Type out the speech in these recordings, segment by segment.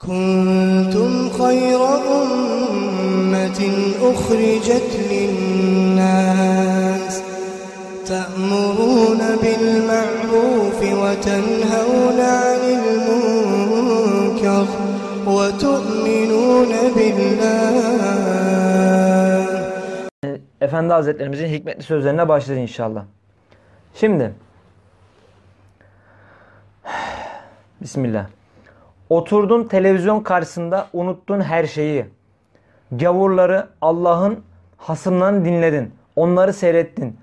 كنتم خير أمة أخرجت للناس تأمرون بالمعروف وتنهون عن المنكر وتؤمنون بالله Efendi Hazretlerimizin hikmetli sözlerine başlayacağız inşallah. Şimdi Bismillah. Oturdun televizyon karşısında unuttun her şeyi. Gavurları Allah'ın hasımlarını dinledin. Onları seyrettin.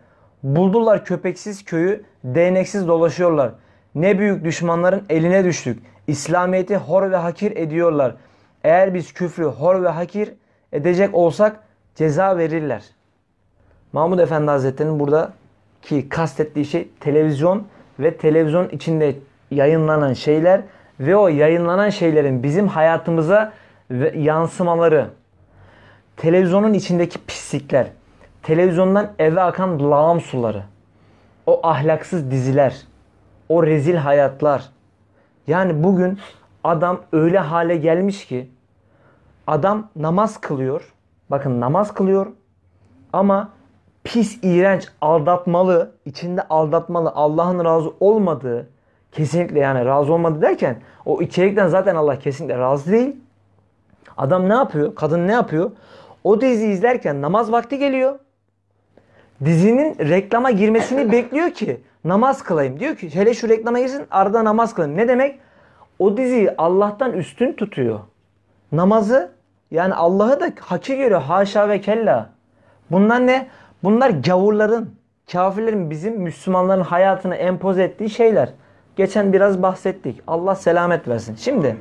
Buldular köpeksiz köyü, değneksiz dolaşıyorlar. Ne büyük düşmanların eline düştük. İslamiyet'i hor ve hakir ediyorlar. Eğer biz küfrü hor ve hakir edecek olsak ceza verirler. Mahmud Efendi Hazretleri'nin burada ki kastettiği şey televizyon ve televizyon içinde yayınlanan şeyler ve o yayınlanan şeylerin bizim hayatımıza yansımaları, televizyonun içindeki pislikler, televizyondan eve akan lağım suları, o ahlaksız diziler, o rezil hayatlar. Yani bugün adam öyle hale gelmiş ki adam namaz kılıyor. Bakın namaz kılıyor ama pis, iğrenç, aldatmalı, içinde aldatmalı, Allah'ın razı olmadığı Kesinlikle yani razı olmadı derken o içerikten zaten Allah kesinlikle razı değil. Adam ne yapıyor? Kadın ne yapıyor? O dizi izlerken namaz vakti geliyor. Dizinin reklama girmesini bekliyor ki namaz kılayım. Diyor ki hele şu reklama girsin arada namaz kılayım. Ne demek? O diziyi Allah'tan üstün tutuyor. Namazı yani Allah'ı da haçı görüyor. Haşa ve kella. Bunlar ne? Bunlar gavurların, kafirlerin bizim Müslümanların hayatını empoze ettiği şeyler. Geçen biraz bahsettik. Allah selamet versin. Şimdi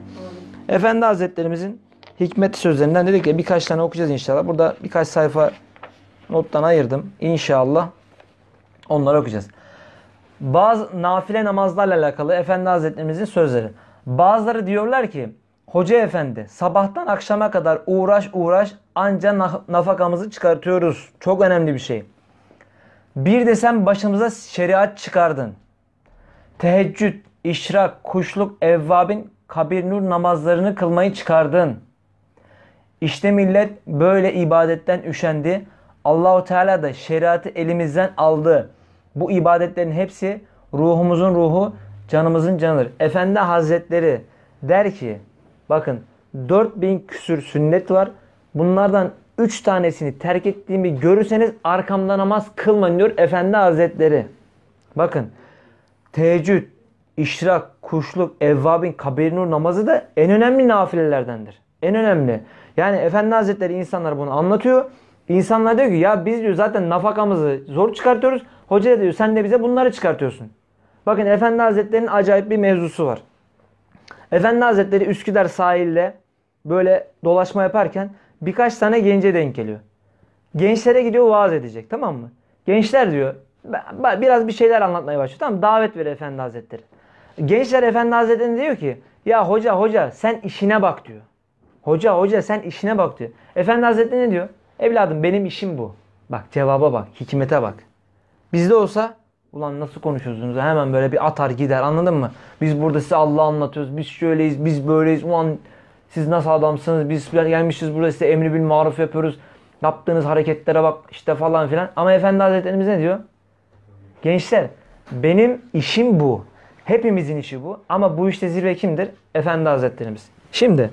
Efendi Hazretlerimizin hikmet sözlerinden dedik ya birkaç tane okuyacağız inşallah. Burada birkaç sayfa nottan ayırdım. İnşallah onları okuyacağız. Bazı nafile namazlarla alakalı Efendi Hazretlerimizin sözleri. Bazıları diyorlar ki Hoca efendi sabahtan akşama kadar uğraş uğraş anca nafakamızı çıkartıyoruz. Çok önemli bir şey. Bir desem başımıza şeriat çıkardın teheccüd, işrak, kuşluk, evvabin, kabir nur namazlarını kılmayı çıkardın. İşte millet böyle ibadetten üşendi. Allahu Teala da şeriatı elimizden aldı. Bu ibadetlerin hepsi ruhumuzun ruhu, canımızın canıdır. Efendi Hazretleri der ki bakın 4000 küsür sünnet var. Bunlardan 3 tanesini terk ettiğimi görürseniz arkamda namaz kılmayın diyor Efendi Hazretleri. Bakın teheccüd, işrak, kuşluk, evvabin, kabirinur namazı da en önemli nafilelerdendir. En önemli. Yani Efendi Hazretleri insanlar bunu anlatıyor. İnsanlar diyor ki ya biz diyor zaten nafakamızı zor çıkartıyoruz. Hoca diyor sen de bize bunları çıkartıyorsun. Bakın Efendi Hazretleri'nin acayip bir mevzusu var. Efendi Hazretleri Üsküdar sahilde böyle dolaşma yaparken birkaç tane gence denk geliyor. Gençlere gidiyor vaaz edecek tamam mı? Gençler diyor biraz bir şeyler anlatmaya başlıyor. Tamam davet ver Efendi Hazretleri. Gençler Efendi Hazretleri diyor ki ya hoca hoca sen işine bak diyor. Hoca hoca sen işine bak diyor. Efendi Hazretleri ne diyor? Evladım benim işim bu. Bak cevaba bak, hikmete bak. Bizde olsa ulan nasıl konuşuyorsunuz hemen böyle bir atar gider anladın mı? Biz burada size Allah anlatıyoruz. Biz şöyleyiz, biz böyleyiz. Ulan siz nasıl adamsınız? Biz gelmişiz burada size emri bil maruf yapıyoruz. Yaptığınız hareketlere bak işte falan filan. Ama Efendi Hazretlerimiz ne diyor? Gençler benim işim bu. Hepimizin işi bu. Ama bu işte zirve kimdir? Efendi Hazretlerimiz. Şimdi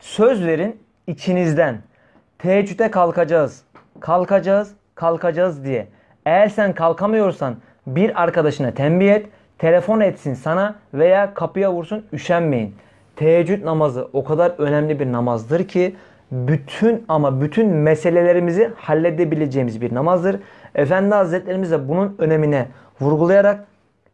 söz verin içinizden. Teheccüde kalkacağız. Kalkacağız, kalkacağız diye. Eğer sen kalkamıyorsan bir arkadaşına tembih et, telefon etsin sana veya kapıya vursun üşenmeyin. Teheccüd namazı o kadar önemli bir namazdır ki bütün ama bütün meselelerimizi halledebileceğimiz bir namazdır. Efendi Hazretlerimiz de bunun önemine vurgulayarak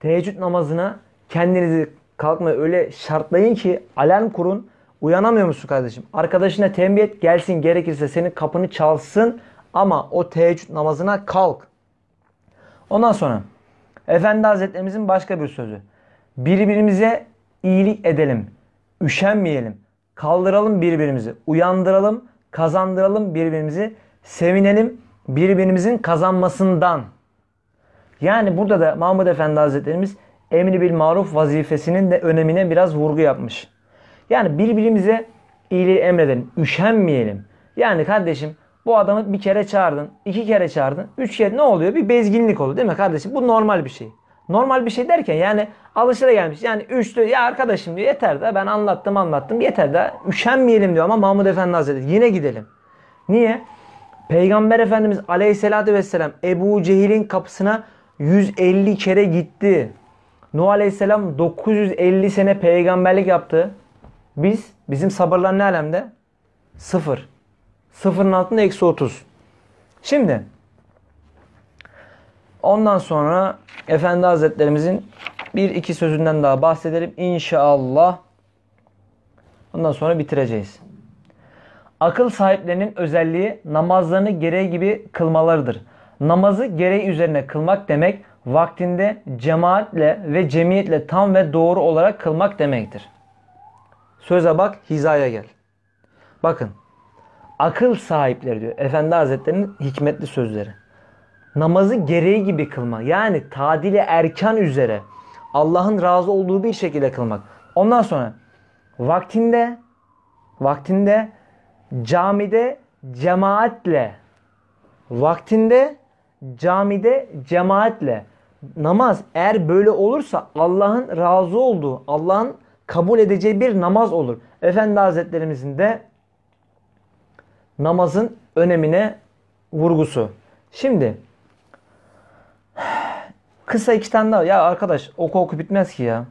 teheccüd namazına kendinizi kalkmaya öyle şartlayın ki alarm kurun. Uyanamıyor musun kardeşim? Arkadaşına tembih et gelsin gerekirse senin kapını çalsın ama o teheccüd namazına kalk. Ondan sonra Efendi Hazretlerimizin başka bir sözü. Birbirimize iyilik edelim. Üşenmeyelim. Kaldıralım birbirimizi. Uyandıralım, kazandıralım birbirimizi. Sevinelim birbirimizin kazanmasından. Yani burada da Mahmud Efendi Hazretlerimiz emri bil maruf vazifesinin de önemine biraz vurgu yapmış. Yani birbirimize iyiliği emredelim. Üşenmeyelim. Yani kardeşim bu adamı bir kere çağırdın, iki kere çağırdın, üç kere ne oluyor? Bir bezginlik oldu, değil mi kardeşim? Bu normal bir şey. Normal bir şey derken yani alışıra gelmiş. Yani üçlü ya arkadaşım diyor yeter de ben anlattım anlattım yeter de üşenmeyelim diyor ama Mahmud Efendi Hazretleri yine gidelim. Niye? Peygamber Efendimiz Aleyhisselatü Vesselam Ebu Cehil'in kapısına 150 kere gitti. Nuh Aleyhisselam 950 sene peygamberlik yaptı. Biz, bizim sabırlar ne alemde? Sıfır. Sıfırın altında eksi 30. Şimdi Ondan sonra Efendi Hazretlerimizin bir iki sözünden daha bahsedelim. İnşallah. Ondan sonra bitireceğiz. Akıl sahiplerinin özelliği namazlarını gereği gibi kılmalarıdır. Namazı gereği üzerine kılmak demek vaktinde cemaatle ve cemiyetle tam ve doğru olarak kılmak demektir. Söze bak hizaya gel. Bakın akıl sahipleri diyor Efendi Hazretleri'nin hikmetli sözleri namazı gereği gibi kılmak. Yani tadili erken üzere Allah'ın razı olduğu bir şekilde kılmak. Ondan sonra vaktinde vaktinde camide cemaatle vaktinde camide cemaatle namaz eğer böyle olursa Allah'ın razı olduğu, Allah'ın kabul edeceği bir namaz olur. Efendi Hazretlerimizin de namazın önemine vurgusu. Şimdi Kısa iki tane daha. Ya arkadaş oku oku bitmez ki ya.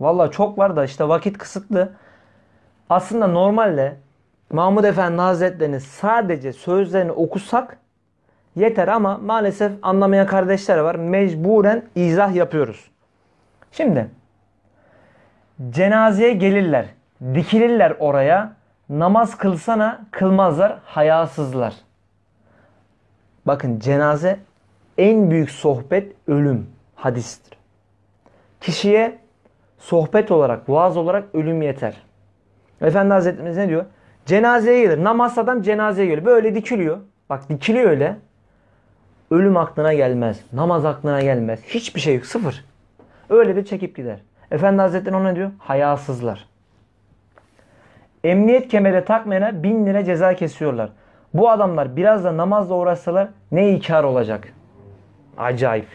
Valla çok var da işte vakit kısıtlı. Aslında normalde Mahmud Efendi Hazretleri'nin sadece sözlerini okusak yeter ama maalesef anlamayan kardeşler var. Mecburen izah yapıyoruz. Şimdi cenazeye gelirler. Dikilirler oraya. Namaz kılsana kılmazlar hayasızlar. Bakın cenaze en büyük sohbet ölüm hadistir. Kişiye sohbet olarak, vaaz olarak ölüm yeter. Efendi Hazretimiz ne diyor? Cenazeye gelir. Namaz adam cenazeye gelir. Böyle dikiliyor. Bak dikiliyor öyle. Ölüm aklına gelmez. Namaz aklına gelmez. Hiçbir şey yok. Sıfır. Öyle de çekip gider. Efendi Hazretleri ona diyor? Hayasızlar. Emniyet kemere takmayana bin lira ceza kesiyorlar. Bu adamlar biraz da namazla uğraşsalar ne ikar olacak.'' Acayip.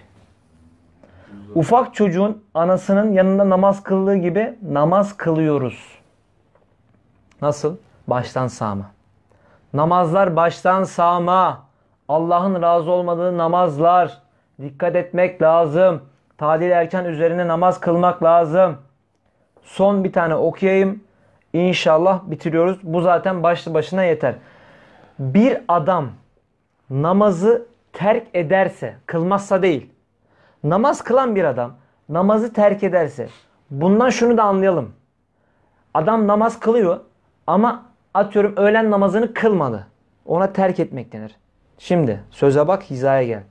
Ufak çocuğun anasının yanında namaz kıldığı gibi namaz kılıyoruz. Nasıl? Baştan sağma. Namazlar baştan sağma. Allah'ın razı olmadığı namazlar. Dikkat etmek lazım. Tadil erken üzerine namaz kılmak lazım. Son bir tane okuyayım. İnşallah bitiriyoruz. Bu zaten başlı başına yeter. Bir adam namazı terk ederse, kılmazsa değil. Namaz kılan bir adam namazı terk ederse bundan şunu da anlayalım. Adam namaz kılıyor ama atıyorum öğlen namazını kılmadı. Ona terk etmek denir. Şimdi söze bak hizaya gel.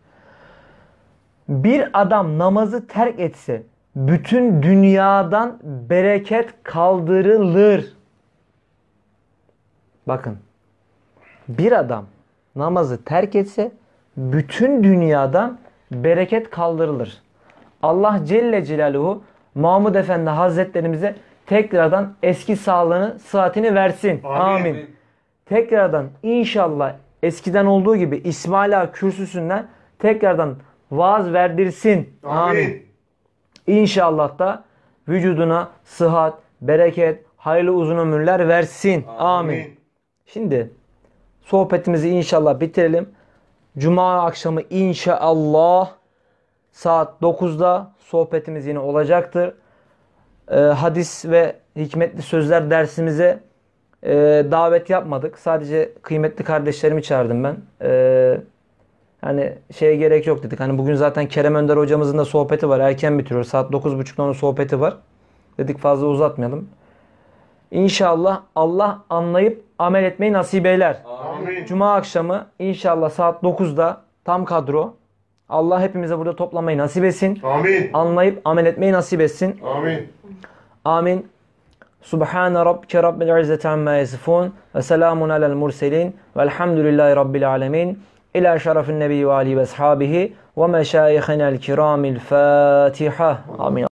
Bir adam namazı terk etse bütün dünyadan bereket kaldırılır. Bakın. Bir adam namazı terk etse bütün dünyadan bereket kaldırılır. Allah Celle Celaluhu Mahmud Efendi Hazretlerimize tekrardan eski sağlığını, sıhhatini versin. Amin. Amin. Tekrardan inşallah eskiden olduğu gibi İsmail Ağa kürsüsünden tekrardan vaaz verdirsin. Amin. Amin. İnşallah da vücuduna sıhhat, bereket, hayırlı uzun ömürler versin. Amin. Amin. Şimdi sohbetimizi inşallah bitirelim. Cuma akşamı inşallah saat 9'da sohbetimiz yine olacaktır. Ee, hadis ve hikmetli sözler dersimize e, davet yapmadık. Sadece kıymetli kardeşlerimi çağırdım ben. Ee, hani şeye gerek yok dedik. Hani bugün zaten Kerem Önder hocamızın da sohbeti var. Erken bitiriyor. Saat 9.30'da onun sohbeti var. Dedik fazla uzatmayalım. İnşallah Allah anlayıp amel etmeyi nasip eyler. Amin. Cuma akşamı inşallah saat 9'da tam kadro. Allah hepimize burada toplamayı nasip etsin. Amin. Anlayıp amel etmeyi nasip etsin. Amin. Amin. Subhane Rabbike Rabbil İzzeti Amma Yasifun ve selamun alel murselin velhamdülillahi Rabbil Alemin ila şerefin nebi ve Ali ve ashabihi ve meşayihinel kiramil Fatiha. Amin.